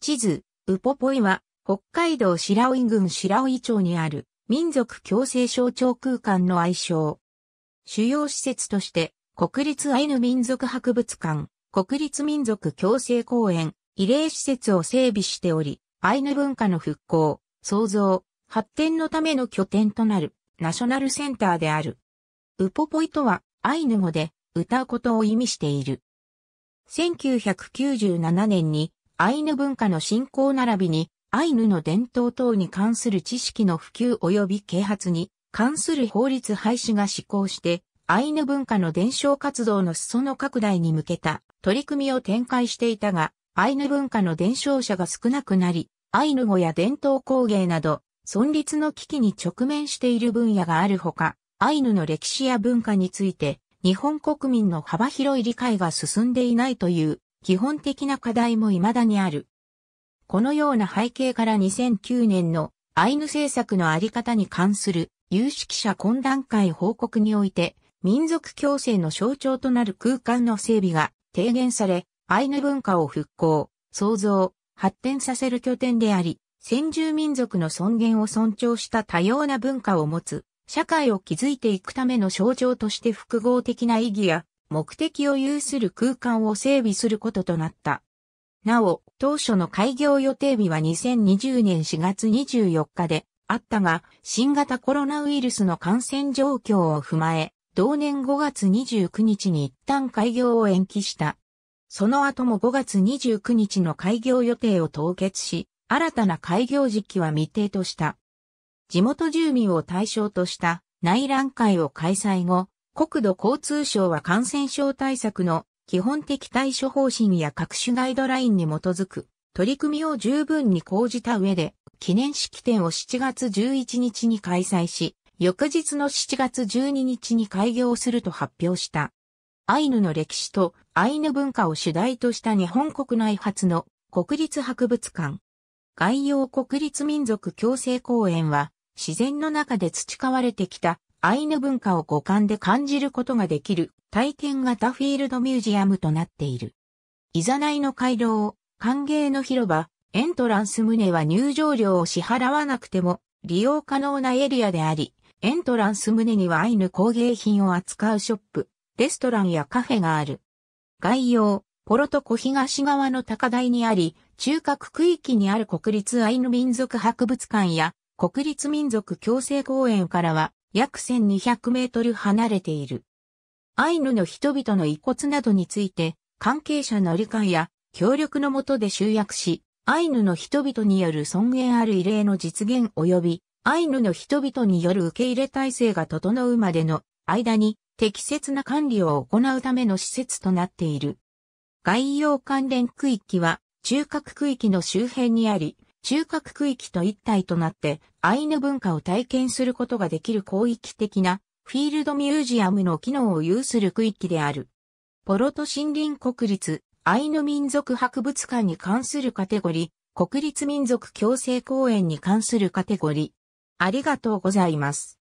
地図、ウポポイは、北海道白老郡白老町にある民族共生象徴空間の愛称。主要施設として、国立アイヌ民族博物館、国立民族共生公園、慰霊施設を整備しており、アイヌ文化の復興、創造、発展のための拠点となるナショナルセンターである。ウポポイとはアイヌ語で歌うことを意味している。1997年にアイヌ文化の振興並びに、アイヌの伝統等に関する知識の普及及び啓発に関する法律廃止が施行して、アイヌ文化の伝承活動の裾野拡大に向けた取り組みを展開していたが、アイヌ文化の伝承者が少なくなり、アイヌ語や伝統工芸など、存立の危機に直面している分野があるほか、アイヌの歴史や文化について、日本国民の幅広い理解が進んでいないという基本的な課題も未だにある。このような背景から2009年のアイヌ政策のあり方に関する有識者懇談会報告において、民族共生の象徴となる空間の整備が提言され、アイヌ文化を復興、創造、発展させる拠点であり、先住民族の尊厳を尊重した多様な文化を持つ、社会を築いていくための象徴として複合的な意義や目的を有する空間を整備することとなった。なお、当初の開業予定日は2020年4月24日であったが、新型コロナウイルスの感染状況を踏まえ、同年5月29日に一旦開業を延期した。その後も5月29日の開業予定を凍結し、新たな開業時期は未定とした。地元住民を対象とした内覧会を開催後、国土交通省は感染症対策の基本的対処方針や各種ガイドラインに基づく取り組みを十分に講じた上で記念式典を7月11日に開催し、翌日の7月12日に開業すると発表した。アイヌの歴史とアイヌ文化を主題とした日本国内初の国立博物館。外洋国立民族共生公園は自然の中で培われてきたアイヌ文化を五感で感じることができる体験型フィールドミュージアムとなっている。いざないの回廊、歓迎の広場、エントランス棟は入場料を支払わなくても利用可能なエリアであり、エントランス棟にはアイヌ工芸品を扱うショップ、レストランやカフェがある。概要、ポロトコ東側の高台にあり、中核区域にある国立アイヌ民族博物館や国立民族共生公園からは約1200メートル離れている。アイヌの人々の遺骨などについて、関係者の理解や協力のもとで集約し、アイヌの人々による尊厳ある異例の実現及び、アイヌの人々による受け入れ体制が整うまでの間に適切な管理を行うための施設となっている。概要関連区域は中核区域の周辺にあり、中核区域と一体となってアイヌ文化を体験することができる広域的なフィールドミュージアムの機能を有する区域である。ポロト森林国立アイヌ民族博物館に関するカテゴリー、国立民族共生公園に関するカテゴリー。ありがとうございます。